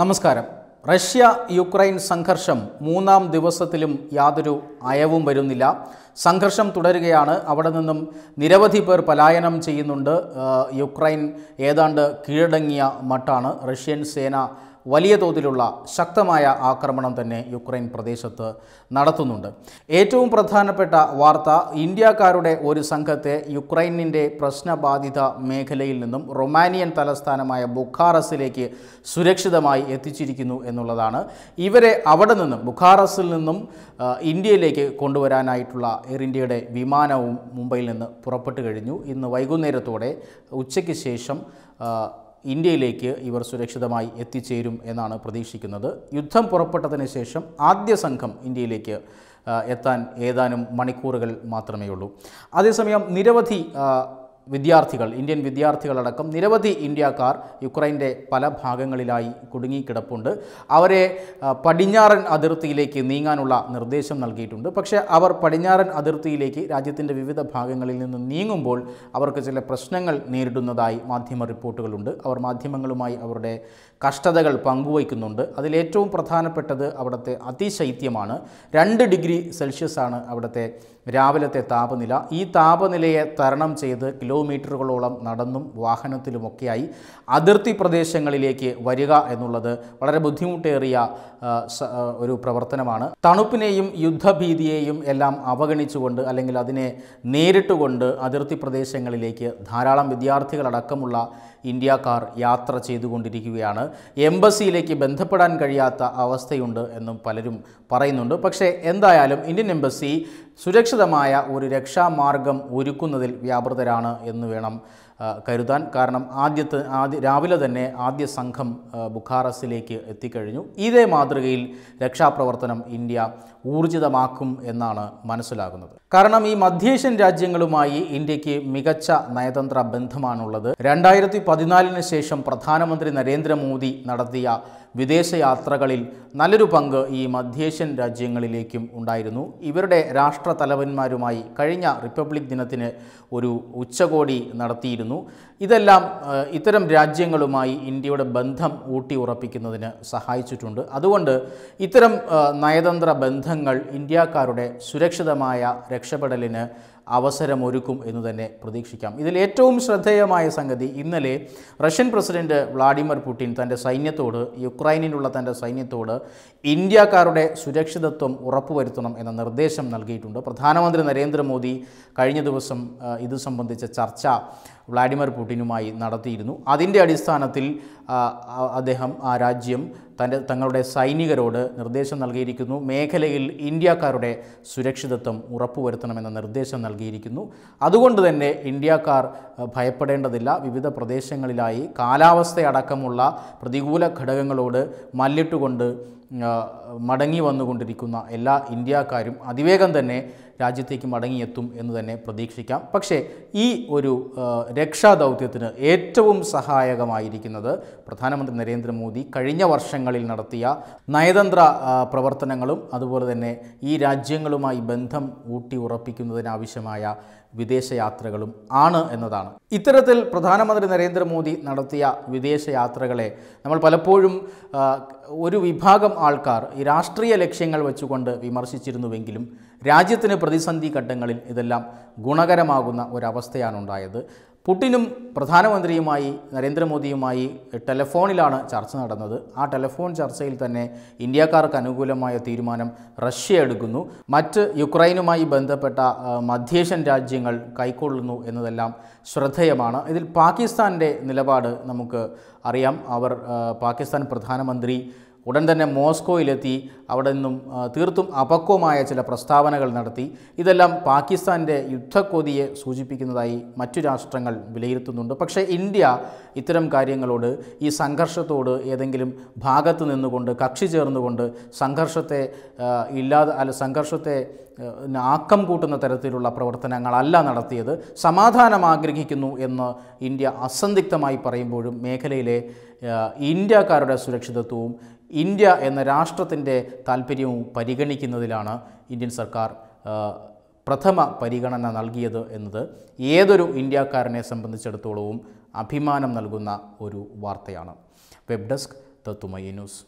നമസ്കാരം Russia Ukraine സംഘർഷം മൂന്നാം ദിവസത്തിലും യാതൊരു അയവും വരുന്നില്ല സംഘർഷം തുടരുകയാണ് അവിടെ നിന്നും നിരവധി പേർ പലായനം ചെയ്യുന്നുണ്ട് യുക്രൈൻ ഏതാണ്ട് കീഴടങ്ങിയ മട്ടാണ് റഷ്യൻ സേന വലിയ തോതിലുള്ള ശക്തമായ ആക്രമണം തന്നെ യുക്രൈൻ പ്രദേശത്ത് നടത്തുന്നുണ്ട് ഏറ്റവും പ്രധാനപ്പെട്ട വാർത്ത ഇന്ത്യക്കാരുടെ ഒരു സംഘത്തെ യുക്രൈനിൻ്റെ പ്രശ്നബാധിത മേഖലയിൽ നിന്നും റൊമാനിയൻ തലസ്ഥാനമായ ബുഖാറസിലേക്ക് സുരക്ഷിതമായി എത്തിച്ചിരിക്കുന്നു എന്നുള്ളതാണ് ഇവരെ അവിടെ നിന്നും ബുഖാറസിൽ നിന്നും ഇന്ത്യയിലേക്ക് കൊണ്ടുവരാനായിട്ടുള്ള എയർ ഇന്ത്യയുടെ വിമാനവും മുംബൈയിൽ നിന്ന് പുറപ്പെട്ടു കഴിഞ്ഞു ഇന്ന് വൈകുന്നേരത്തോടെ ഉച്ചയ്ക്ക് ശേഷം ഇന്ത്യയിലേക്ക് ഇവർ സുരക്ഷിതമായി എത്തിച്ചേരും എന്നാണ് പ്രതീക്ഷിക്കുന്നത് യുദ്ധം പുറപ്പെട്ടതിന് ശേഷം ആദ്യ സംഘം ഇന്ത്യയിലേക്ക് എത്താൻ ഏതാനും മണിക്കൂറുകൾ മാത്രമേ ഉള്ളൂ അതേസമയം നിരവധി വിദ്യാർത്ഥികൾ ഇന്ത്യൻ വിദ്യാർത്ഥികളടക്കം നിരവധി ഇന്ത്യക്കാർ യുക്രൈൻ്റെ പല ഭാഗങ്ങളിലായി കുടുങ്ങിക്കിടപ്പുണ്ട് അവരെ പടിഞ്ഞാറൻ അതിർത്തിയിലേക്ക് നീങ്ങാനുള്ള നിർദ്ദേശം നൽകിയിട്ടുണ്ട് പക്ഷേ അവർ പടിഞ്ഞാറൻ അതിർത്തിയിലേക്ക് രാജ്യത്തിൻ്റെ വിവിധ ഭാഗങ്ങളിൽ നിന്ന് നീങ്ങുമ്പോൾ അവർക്ക് ചില പ്രശ്നങ്ങൾ നേരിടുന്നതായി മാധ്യമ റിപ്പോർട്ടുകളുണ്ട് അവർ മാധ്യമങ്ങളുമായി അവരുടെ കഷ്ടതകൾ പങ്കുവയ്ക്കുന്നുണ്ട് അതിലേറ്റവും പ്രധാനപ്പെട്ടത് അവിടുത്തെ അതിശൈത്യമാണ് രണ്ട് ഡിഗ്രി സെൽഷ്യസാണ് അവിടുത്തെ രാവിലത്തെ താപനില ഈ താപനിലയെ തരണം ചെയ്ത് കിലോമീറ്ററുകളോളം നടന്നും വാഹനത്തിലുമൊക്കെയായി അതിർത്തി പ്രദേശങ്ങളിലേക്ക് വരിക എന്നുള്ളത് വളരെ ബുദ്ധിമുട്ടേറിയ ഒരു പ്രവർത്തനമാണ് തണുപ്പിനെയും യുദ്ധഭീതിയെയും എല്ലാം അവഗണിച്ചുകൊണ്ട് അല്ലെങ്കിൽ അതിനെ നേരിട്ടുകൊണ്ട് അതിർത്തി പ്രദേശങ്ങളിലേക്ക് ധാരാളം വിദ്യാർത്ഥികളടക്കമുള്ള ഇന്ത്യക്കാർ യാത്ര ചെയ്തുകൊണ്ടിരിക്കുകയാണ് എംബസിയിലേക്ക് ബന്ധപ്പെടാൻ കഴിയാത്ത അവസ്ഥയുണ്ട് എന്നും പലരും പറയുന്നുണ്ട് പക്ഷേ എന്തായാലും ഇന്ത്യൻ എംബസി സുരക്ഷിതമായ ഒരു രക്ഷാമാർഗം ഒരുക്കുന്നതിൽ വ്യാപൃതരാണ് എന്ന് വേണം കരുതാൻ കാരണം ആദ്യത്തെ ആദ്യ രാവിലെ തന്നെ ആദ്യ സംഘം ബുഖാറസിലേക്ക് എത്തിക്കഴിഞ്ഞു ഇതേ മാതൃകയിൽ രക്ഷാപ്രവർത്തനം ഇന്ത്യ ഊർജിതമാക്കും എന്നാണ് മനസ്സിലാകുന്നത് കാരണം ഈ മധ്യേഷ്യൻ രാജ്യങ്ങളുമായി ഇന്ത്യക്ക് മികച്ച നയതന്ത്ര ബന്ധമാണുള്ളത് രണ്ടായിരത്തി പതിനാലിന് ശേഷം പ്രധാനമന്ത്രി നരേന്ദ്രമോദി നടത്തിയ വിദേശയാത്രകളിൽ നല്ലൊരു പങ്ക് ഈ മധ്യേഷ്യൻ രാജ്യങ്ങളിലേക്കും ഉണ്ടായിരുന്നു ഇവരുടെ രാഷ്ട്ര തലവന്മാരുമായി കഴിഞ്ഞ റിപ്പബ്ലിക് ദിനത്തിന് ഒരു ഉച്ചകോടി നടത്തിയിരുന്നു ഇതെല്ലാം ഇത്തരം രാജ്യങ്ങളുമായി ഇന്ത്യയുടെ ബന്ധം ഊട്ടി ഉറപ്പിക്കുന്നതിന് സഹായിച്ചിട്ടുണ്ട് അതുകൊണ്ട് ഇത്തരം നയതന്ത്ര ബന്ധങ്ങൾ ഇന്ത്യക്കാരുടെ സുരക്ഷിതമായ രക്ഷപ്പെടലിന് അവസരമൊരുക്കും എന്ന് തന്നെ പ്രതീക്ഷിക്കാം ഇതിൽ ഏറ്റവും ശ്രദ്ധേയമായ സംഗതി ഇന്നലെ റഷ്യൻ പ്രസിഡന്റ് വ്ളാഡിമിർ പുടിൻ തൻ്റെ സൈന്യത്തോട് യുക്രൈനിലുള്ള തൻ്റെ സൈന്യത്തോട് ഇന്ത്യക്കാരുടെ സുരക്ഷിതത്വം ഉറപ്പുവരുത്തണം എന്ന നിർദ്ദേശം നൽകിയിട്ടുണ്ട് പ്രധാനമന്ത്രി നരേന്ദ്രമോദി കഴിഞ്ഞ ദിവസം ഇത് സംബന്ധിച്ച ചർച്ച വ്ളാഡിമിർ പുടിനുമായി നടത്തിയിരുന്നു അതിൻ്റെ അടിസ്ഥാനത്തിൽ അദ്ദേഹം ആ രാജ്യം തൻ്റെ തങ്ങളുടെ സൈനികരോട് നിർദ്ദേശം നൽകിയിരിക്കുന്നു മേഖലയിൽ ഇന്ത്യക്കാരുടെ സുരക്ഷിതത്വം ഉറപ്പുവരുത്തണമെന്ന നിർദ്ദേശം നൽകിയിരിക്കുന്നു അതുകൊണ്ട് തന്നെ ഇന്ത്യക്കാർ ഭയപ്പെടേണ്ടതില്ല വിവിധ പ്രദേശങ്ങളിലായി കാലാവസ്ഥയടക്കമുള്ള പ്രതികൂല ഘടകങ്ങളോട് മല്ലിട്ടുകൊണ്ട് മടങ്ങി വന്നുകൊണ്ടിരിക്കുന്ന എല്ലാ ഇന്ത്യക്കാരും അതിവേഗം തന്നെ രാജ്യത്തേക്ക് മടങ്ങിയെത്തും എന്ന് തന്നെ പ്രതീക്ഷിക്കാം പക്ഷേ ഈ ഒരു രക്ഷാദൗത്യത്തിന് ഏറ്റവും സഹായകമായിരിക്കുന്നത് പ്രധാനമന്ത്രി നരേന്ദ്രമോദി കഴിഞ്ഞ വർഷങ്ങളിൽ നടത്തിയ നയതന്ത്ര പ്രവർത്തനങ്ങളും അതുപോലെ തന്നെ ഈ രാജ്യങ്ങളുമായി ബന്ധം ഊട്ടി ഉറപ്പിക്കുന്നതിനാവശ്യമായ വിദേശയാത്രകളും ആണ് എന്നതാണ് ഇത്തരത്തിൽ പ്രധാനമന്ത്രി നരേന്ദ്രമോദി നടത്തിയ വിദേശയാത്രകളെ നമ്മൾ പലപ്പോഴും ഒരു വിഭാഗം ആൾക്കാർ ഈ രാഷ്ട്രീയ ലക്ഷ്യങ്ങൾ വെച്ചുകൊണ്ട് വിമർശിച്ചിരുന്നുവെങ്കിലും രാജ്യത്തിന് പ്രതിസന്ധി ഘട്ടങ്ങളിൽ ഇതെല്ലാം ഗുണകരമാകുന്ന ഒരവസ്ഥയാണ് ഉണ്ടായത് പുടിനും പ്രധാനമന്ത്രിയുമായി നരേന്ദ്രമോദിയുമായി ടെലഫോണിലാണ് ചർച്ച നടന്നത് ആ ടെലഫോൺ ചർച്ചയിൽ തന്നെ ഇന്ത്യക്കാർക്ക് അനുകൂലമായ തീരുമാനം റഷ്യ എടുക്കുന്നു മറ്റ് യുക്രൈനുമായി ബന്ധപ്പെട്ട മധ്യേഷ്യൻ രാജ്യങ്ങൾ കൈക്കൊള്ളുന്നു എന്നതെല്ലാം ശ്രദ്ധേയമാണ് ഇതിൽ പാകിസ്ഥാൻ്റെ നിലപാട് നമുക്ക് അറിയാം അവർ പാകിസ്ഥാൻ പ്രധാനമന്ത്രി ഉടൻ തന്നെ മോസ്കോയിലെത്തി അവിടെ നിന്നും തീർത്തും അപക്വമായ ചില പ്രസ്താവനകൾ നടത്തി ഇതെല്ലാം പാകിസ്ഥാൻ്റെ യുദ്ധക്കൊതിയെ സൂചിപ്പിക്കുന്നതായി മറ്റു രാഷ്ട്രങ്ങൾ വിലയിരുത്തുന്നുണ്ട് പക്ഷേ ഇന്ത്യ ഇത്തരം കാര്യങ്ങളോട് ഈ സംഘർഷത്തോട് ഏതെങ്കിലും ഭാഗത്ത് നിന്നുകൊണ്ട് കക്ഷി ചേർന്നുകൊണ്ട് സംഘർഷത്തെ ഇല്ലാതെ അല്ല സംഘർഷത്തെ ആക്കം കൂട്ടുന്ന തരത്തിലുള്ള പ്രവർത്തനങ്ങളല്ല നടത്തിയത് സമാധാനം ആഗ്രഹിക്കുന്നു എന്ന് ഇന്ത്യ അസന്ധിഗ്ധമായി പറയുമ്പോഴും മേഖലയിലെ ഇന്ത്യക്കാരുടെ സുരക്ഷിതത്വവും ഇന്ത്യ എന്ന രാഷ്ട്രത്തിൻ്റെ താല്പര്യവും പരിഗണിക്കുന്നതിലാണ് ഇന്ത്യൻ സർക്കാർ പ്രഥമ പരിഗണന നൽകിയത് എന്നത് ഏതൊരു ഇന്ത്യക്കാരനെ സംബന്ധിച്ചിടത്തോളവും അഭിമാനം നൽകുന്ന ഒരു വാർത്തയാണ് വെബ് ഡെസ്ക് തത്തുമയ ന്യൂസ്